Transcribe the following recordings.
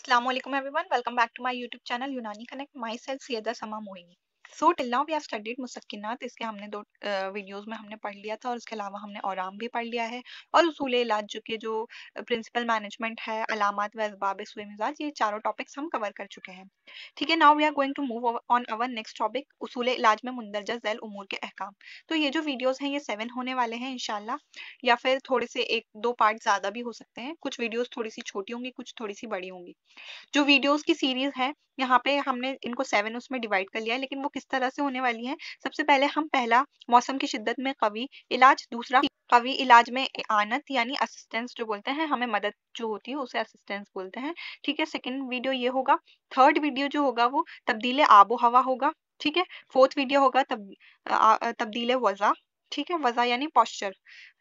Assalamu alaikum everyone. Welcome back to my YouTube channel Unani Connect. Myself Sieda Sama Moini. So till now we have studied मुसक्किनात इसके हमने दो videos में हमने पढ़ लिया था और इसके अलावा हमने औराम भी पढ़ लिया है और उसूल इलाज जो के जो प्रिंसिपल मैनेजमेंट है अलामत व इसबाब सुए मिजाज ये चारों टॉपिक्स हम कवर कर चुके हैं ठीक है now we are going to move on our next topic उसूल इलाज में मुंदरजा जैल उमूर के अहकाम तो ये जो वीडियोज हैं ये सेवन होने वाले हैं इनशाला या फिर थोड़े से एक दो पार्ट ज्यादा भी हो सकते हैं कुछ वीडियोज थोड़ी सी छोटी होंगी कुछ थोड़ी सी बड़ी होंगी जो वीडियोज की सीरीज है यहाँ पे हमने इनको सेवन उसमें डिवाइड कर लिया है लेकिन वो किस तरह से होने वाली है सबसे पहले हम पहला मौसम की शिद्दत में कवि इलाज दूसरा कवि इलाज में आनत यानी असिस्टेंस जो बोलते हैं हमें मदद जो होती है उसे असिस्टेंस बोलते हैं ठीक है सेकेंड वीडियो ये होगा थर्ड वीडियो जो होगा वो तब्दील आबो हवा होगा ठीक है फोर्थ वीडियो होगा तब तब्दील वज़ा ठीक है वजह यानी posture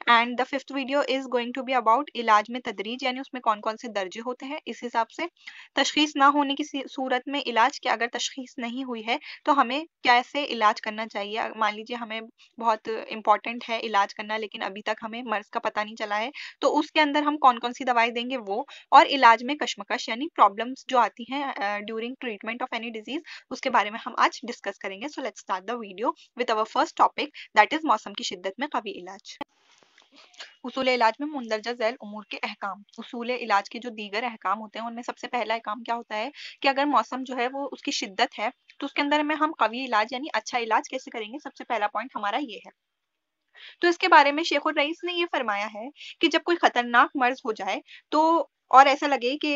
and the fifth video is going to be about इलाज में तदरीज यानी उसमें कौन कौन से दर्जे होते हैं इस हिसाब से तशखीस ना होने की सूरत में इलाज के अगर तशखीस नहीं हुई है तो हमें कैसे इलाज करना चाहिए मान लीजिए हमें बहुत इंपॉर्टेंट है इलाज करना लेकिन अभी तक हमें मर्ज का पता नहीं चला है तो उसके अंदर हम कौन कौन सी दवाई देंगे वो और इलाज में कशमकश यानी प्रॉब्लम जो आती है during treatment of any disease उसके बारे में हम आज डिस्कस करेंगे so let start the video with our first topic that is मौसम की शिद्दत में कवी इलाज उसूल इलाज में मुंदरजा जैल उमूर के अहकाम उसूल इलाज के जो दीगर अहकाम होते हैं उनमें सबसे पहला अहकाम क्या होता है कि अगर मौसम जो है वो उसकी शिद्दत है तो उसके अंदर में हम कवी इलाज यानी अच्छा इलाज कैसे करेंगे सबसे पहला पॉइंट हमारा ये है तो इसके बारे में शेखुर रईस ने ये फरमाया है कि जब कोई खतरनाक मर्ज हो जाए तो और ऐसा लगे कि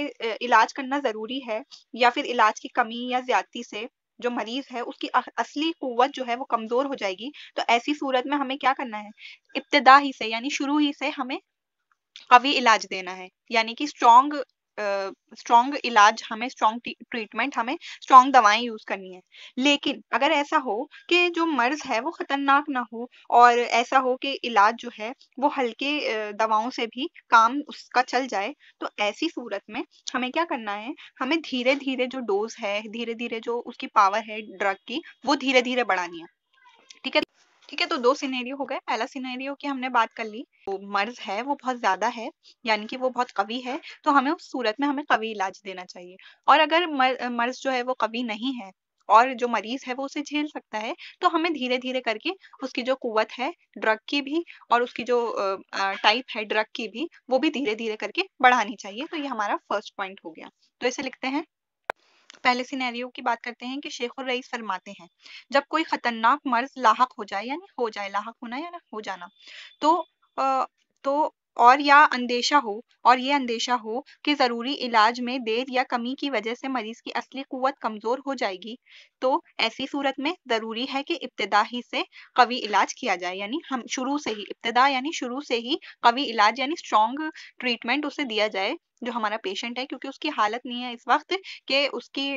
इलाज करना जरूरी है या फिर इलाज की कमी या ज्यादती से जो मरीज है उसकी असली कुत जो है वो कमजोर हो जाएगी तो ऐसी सूरत में हमें क्या करना है इब्तदा ही से यानी शुरू ही से हमें कवि इलाज देना है यानी कि स्ट्रॉन्ग स्ट्रॉन्ग इलाज हमें स्ट्रॉन्ग ट्रीटमेंट हमें स्ट्रॉन्ग दवाएं यूज करनी है लेकिन अगर ऐसा हो कि जो मर्ज है वो खतरनाक ना हो और ऐसा हो कि इलाज जो है वो हल्के दवाओं से भी काम उसका चल जाए तो ऐसी सूरत में हमें क्या करना है हमें धीरे धीरे जो डोज है धीरे धीरे जो उसकी पावर है ड्रग की वो धीरे धीरे बढ़ानी है ठीक है ठीक है तो दो सिनेरियो हो गए पहला सिनेरियो की हमने बात कर ली वो मर्ज है वो बहुत ज्यादा है यानी कि वो बहुत कवि है तो हमें उस सूरत में हमें कवि इलाज देना चाहिए और अगर मर्ज जो है वो कवि नहीं है और जो मरीज है वो उसे झेल सकता है तो हमें धीरे धीरे करके उसकी जो कुवत है ड्रग की भी और उसकी जो टाइप है ड्रग की भी वो भी धीरे धीरे करके बढ़ानी चाहिए तो ये हमारा फर्स्ट पॉइंट हो गया तो इसे लिखते हैं पहले सिनेरियो की बात करते हैं कि शेख और रईस फरमाते हैं जब कोई खतरनाक मर्ज लाहक हो जाए यानी हो जाए लाहक होना या हो जाना तो आ, तो और या अंदेशा हो और ये अंदेशा हो कि ज़रूरी इलाज में देर या कमी की वजह से मरीज़ की असली कुत कमज़ोर हो जाएगी तो ऐसी सूरत में ज़रूरी है कि इब्तदा ही से कवि इलाज किया जाए यानी हम शुरू से ही इब्तदा यानी शुरू से ही कवि इलाज यानी स्ट्रॉन्ग ट्रीटमेंट उसे दिया जाए जो हमारा पेशेंट है क्योंकि उसकी हालत नहीं है इस वक्त कि उसकी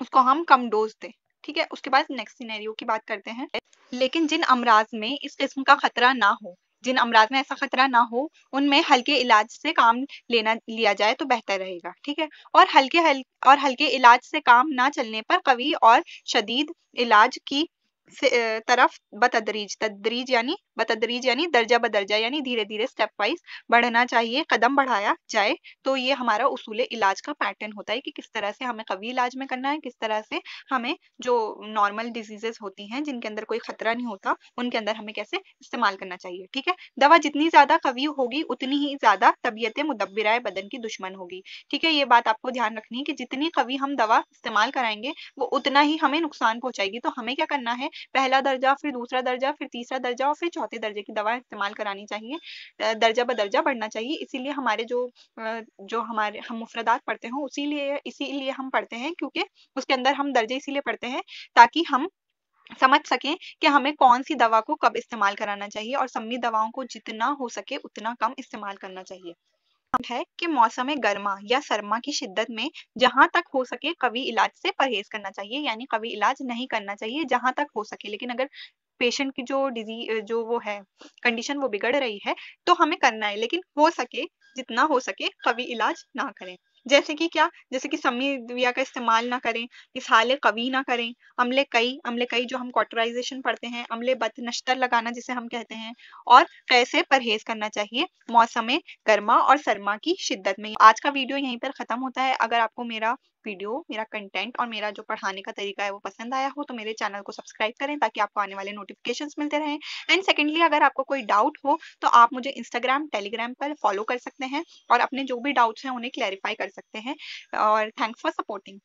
उसको हम कम डोज दें ठीक है उसके बाद नेक्स्ट सिनेरियो की बात करते हैं लेकिन जिन अमराज में इस किस्म का खतरा ना हो जिन अमराज में ऐसा खतरा ना हो उनमें हल्के इलाज से काम लेना लिया जाए तो बेहतर रहेगा ठीक है और हल्के हल और हल्के इलाज से काम ना चलने पर कवि और शदीद इलाज की तरफ बतदरीज तदरीज यानी बतदरीज यानी दर्जा बदर्जा यानी धीरे धीरे स्टेप वाइज बढ़ना चाहिए कदम बढ़ाया जाए तो ये हमारा उसूल इलाज का पैटर्न होता है कि किस तरह से हमें कवी इलाज में करना है किस तरह से हमें जो नॉर्मल डिजीजेस होती हैं जिनके अंदर कोई खतरा नहीं होता उनके अंदर हमें कैसे इस्तेमाल करना चाहिए ठीक है दवा जितनी ज्यादा कवी होगी उतनी ही ज्यादा तबीयत मुदब्बरा बदन की दुश्मन होगी ठीक है ये बात आपको ध्यान रखनी है कि जितनी कवी हम दवा इस्तेमाल कराएंगे वो उतना ही हमें नुकसान पहुंचाएगी तो हमें क्या करना है पहला दर्जा फिर दूसरा दर्जा फिर तीसरा दर्जा और फिर चौथा चौथे दर्जे की दवा इस्तेमाल करानी चाहिए दर्जा ब दर्जा बढ़ना चाहिए इसीलिए हमारे जो जो हमारे हम मुफरदात पढ़ते हैं उसी लिए इसीलिए हम पढ़ते हैं क्योंकि उसके अंदर हम दर्जे इसीलिए पढ़ते हैं ताकि हम समझ सकें कि हमें कौन सी दवा को कब इस्तेमाल कराना चाहिए और सम्मी दवाओं को जितना हो सके उतना कम इस्तेमाल करना चाहिए है कि मौसम गर्मा या सरमा की शिद्दत में जहां तक हो सके कवि इलाज से परहेज करना चाहिए यानी कवि इलाज नहीं करना चाहिए जहां तक हो सके लेकिन अगर पेशेंट की जो डिजीज जो वो है कंडीशन वो बिगड़ रही है तो हमें करना है लेकिन हो सके जितना हो सके कभी इलाज ना करें जैसे कि क्या जैसे कि समी दिया का इस्तेमाल ना करें इस हाले कवी ना करें अमले कई अमले कई जो हम कॉटराइजेशन पढ़ते हैं अमले बत नश्तर लगाना जिसे हम कहते हैं और कैसे परहेज करना चाहिए मौसम गर्मा और सरमा की शिद्दत में आज का वीडियो यहीं पर खत्म होता है अगर आपको मेरा वीडियो मेरा कंटेंट और मेरा जो पढ़ाने का तरीका है वो पसंद आया हो तो मेरे चैनल को सब्सक्राइब करें ताकि आपको आने वाले नोटिफिकेशन मिलते रहें एंड सेकेंडली अगर आपको कोई डाउट हो तो आप मुझे इंस्टाग्राम टेलीग्राम पर फॉलो कर सकते हैं और अपने जो भी डाउट्स हैं उन्हें क्लैरिफाई कर सकते हैं और थैंक्स फॉर सपोर्टिंग